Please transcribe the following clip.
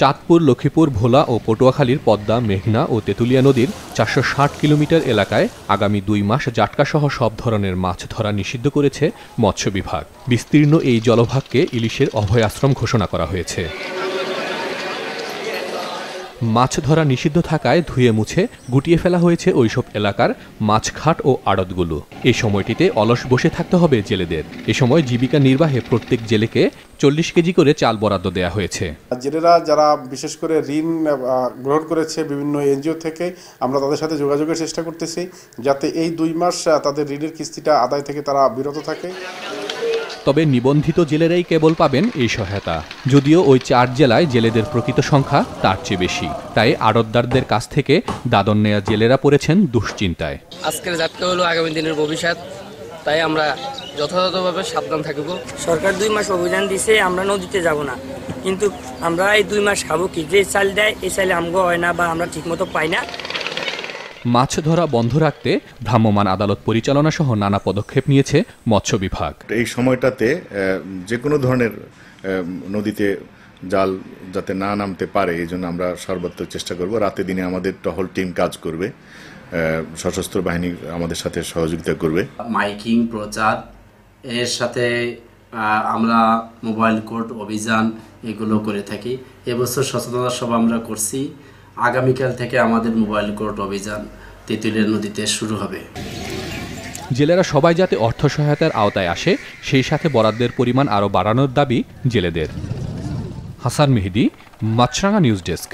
চাঁদপুর লক্ষ্মীপুর ভোলা ও পটুয়াখালীর পদ্মা মেঘনা ও তেঁতুলিয়া নদীর চারশো কিলোমিটার এলাকায় আগামী দুই মাস জাটকাসহ সব ধরনের মাছ ধরা নিষিদ্ধ করেছে মৎস্য বিভাগ বিস্তীর্ণ এই জলভাগকে ইলিশের অভয় আশ্রম ঘোষণা করা হয়েছে মাছ ধরা নিষিদ্ধ থাকায় ধুয়ে মুছে গুটিয়ে ফেলা হয়েছে ওইসব এলাকার মাছঘাট ও আড়তগুলো এই সময়টিতে অলস বসে থাকতে হবে জেলেদের এ সময় জীবিকা নির্বাহে প্রত্যেক জেলেকে চল্লিশ কেজি করে চাল বরাদ্দ দেয়া হয়েছে জেলেরা যারা বিশেষ করে ঋণ গ্রহণ করেছে বিভিন্ন এনজিও থেকে আমরা তাদের সাথে যোগাযোগের চেষ্টা করতেছি যাতে এই দুই মাস তাদের ঋণের কিস্তিটা আদায় থেকে তারা বিরত থাকে তবে নিবন্ধিত জেলেরাই কেবল পাবেন এই সহায়তা যদিও ওই চার জেলায় জেলেদের প্রকৃত সংখ্যা তার চেয়ে বেশি তাই আড়তদারদের কাছ থেকে দাদন নেয়া জেলেরা পড়েছেন দুশ্চিন্তায় আজকের যাত্রা হলো আগামী দিনের ভবিষ্যৎ তাই আমরা যথাযথভাবে সাবধান থাকব সরকার দুই মাস অভিযান দিছে আমরা নদীতে যাব না কিন্তু আমরা এই দুই মাস খাবো কি যে চাল দেয় এই চালে আমগো হয় না বা আমরা ঠিকমতো পাই না মাছ ধরা বন্ধ রাখতে ভ্রাম্যমাণ আদালত পরিচালনা সহ নানা পদক্ষেপ নিয়েছে মৎস্য বিভাগ এই সময়টাতে যে কোনো ধরনের নদীতে জাল যাতে না নামতে পারে এই জন্য আমরা সর্বত্র চেষ্টা করব রাতে দিনে আমাদের টহল টিম কাজ করবে সশস্ত্র বাহিনী আমাদের সাথে সহযোগিতা করবে মাইকিং প্রচার এর সাথে আমরা মোবাইল কোর্ট অভিযান এগুলো করে থাকি এবছর সচেতনতা সভা আমরা করছি আগামীকাল থেকে আমাদের মোবাইল কোর্ট অভিযান তেঁতুলিয়া নদীতে শুরু হবে জেলেরা সবাই যাতে অর্থ সহায়তার আওতায় আসে সেই সাথে বরাদ্দের পরিমাণ আরও বাড়ানোর দাবি জেলেদের হাসান মেহেদি মাছরাঙা নিউজ ডেস্ক